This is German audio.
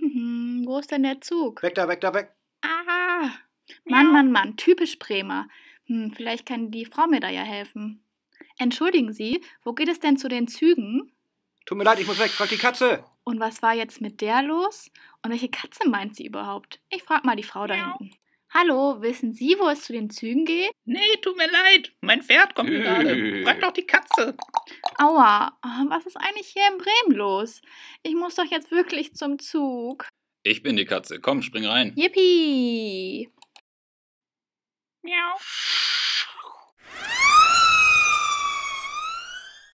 Mhm, wo ist denn der Zug? Weg da, weg da, weg. Ah, Mann, ja. Mann, Mann, typisch Bremer. Hm, vielleicht kann die Frau mir da ja helfen. Entschuldigen Sie, wo geht es denn zu den Zügen? Tut mir leid, ich muss weg, frag die Katze. Und was war jetzt mit der los? Und welche Katze meint sie überhaupt? Ich frag mal die Frau da hinten. Hallo, wissen Sie, wo es zu den Zügen geht? Nee, tut mir leid. Mein Pferd kommt äh. gerade. Frag doch die Katze. Aua, ah, was ist eigentlich hier in Bremen los? Ich muss doch jetzt wirklich zum Zug. Ich bin die Katze. Komm, spring rein. Yippie. Miau.